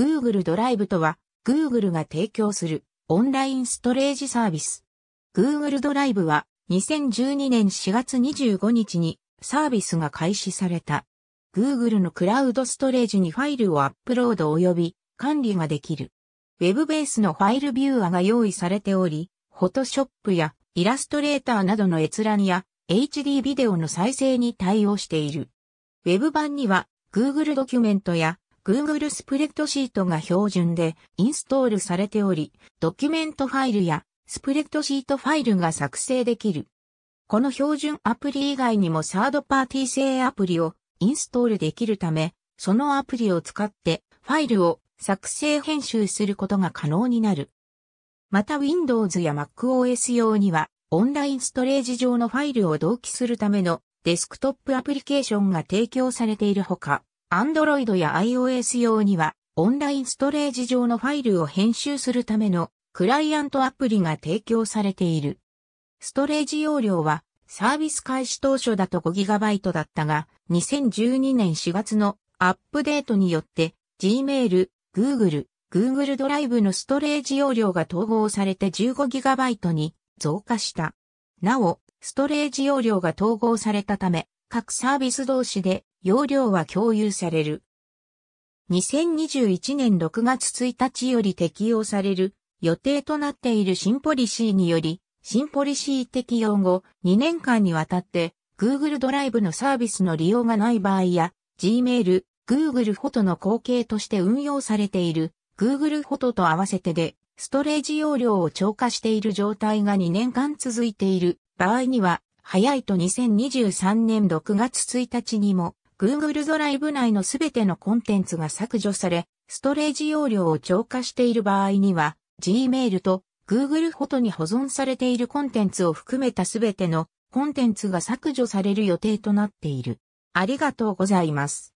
Google ドライブとは、Google が提供するオンラインストレージサービス。Google ドライブは2012年4月25日にサービスが開始された。Google のクラウドストレージにファイルをアップロード及び管理ができる。Web ベースのファイルビューアが用意されており、Photoshop やイラストレーターなどの閲覧や HD ビデオの再生に対応している。Web 版には Google ドキュメントや Google スプレッドシートが標準でインストールされており、ドキュメントファイルやスプレッドシートファイルが作成できる。この標準アプリ以外にもサードパーティー製アプリをインストールできるため、そのアプリを使ってファイルを作成編集することが可能になる。また Windows や MacOS 用にはオンラインストレージ上のファイルを同期するためのデスクトップアプリケーションが提供されているほか、Android や iOS 用には、オンラインストレージ上のファイルを編集するためのクライアントアプリが提供されている。ストレージ容量はサービス開始当初だと 5GB だったが、2012年4月のアップデートによって Gmail、Google、Google ドライブのストレージ容量が統合されて 15GB に増加した。なお、ストレージ容量が統合されたため、各サービス同士で容量は共有される。2021年6月1日より適用される予定となっている新ポリシーにより、新ポリシー適用後2年間にわたって Google ドライブのサービスの利用がない場合や Gmail、Google フォトの後継として運用されている Google フォトと合わせてでストレージ容量を超過している状態が2年間続いている場合には早いと2023年6月1日にも Google ドライブ内のすべてのコンテンツが削除され、ストレージ容量を超過している場合には、Gmail と Google フォトに保存されているコンテンツを含めたすべてのコンテンツが削除される予定となっている。ありがとうございます。